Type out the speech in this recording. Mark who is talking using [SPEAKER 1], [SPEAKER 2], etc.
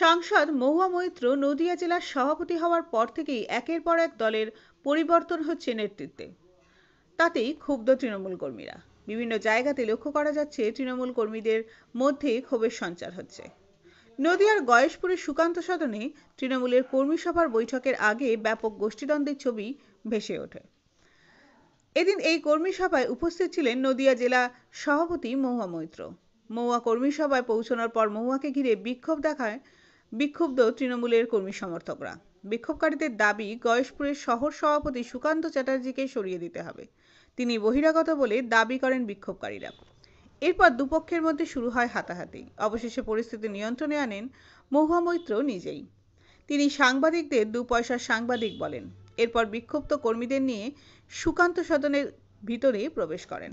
[SPEAKER 1] সাংসদ মহুয়া মৈত্র নদিয়া জেলার সভাপতি হওয়ার পর থেকেই একের পর এক দলের পরিবর্তন হচ্ছে নেতৃত্বে তাতেই ক্ষুব্ধ তৃণমূল কর্মীরা বিভিন্ন জায়গাতে লক্ষ্য করা যাচ্ছে তৃণমূল কর্মীদের মধ্যে ক্ষোভের সঞ্চার হচ্ছে নদিয়ার গয়েশপুরের সুকান্ত সদনে তৃণমূলের কর্মী সভার বৈঠকের আগে ব্যাপক গোষ্ঠীদ্বন্দ্বের ছবি ভেসে ওঠে এদিন এই কর্মী সভায় উপস্থিত ছিলেন নদিয়া জেলা সভাপতি মহুয়া মৈত্র মহুয়া কর্মী সভায় পৌঁছানোর পর মহুয়াকে ঘিরে বিক্ষোভ দেখায় বিক্ষুব্ধ তৃণমূলের কর্মী সমর্থকরা বিক্ষোভকারীদের দাবি গয়েশপুরের শহর সভাপতি সুকান্ত চ্যাটার্জিকে সরিয়ে দিতে হবে তিনি বহিরাগত বলে দাবি করেন বিক্ষোভকারীরা এরপর দুপক্ষের মধ্যে শুরু হয় হাতাহাতি অবশেষে পরিস্থিতি নিয়ন্ত্রণে আনেন মহুয়া মৈত্র নিজেই তিনি সাংবাদিকদের দু পয়সার সাংবাদিক বলেন এরপর বিক্ষুব্ধ কর্মীদের নিয়ে সুকান্ত সদনের ভিতরে প্রবেশ করেন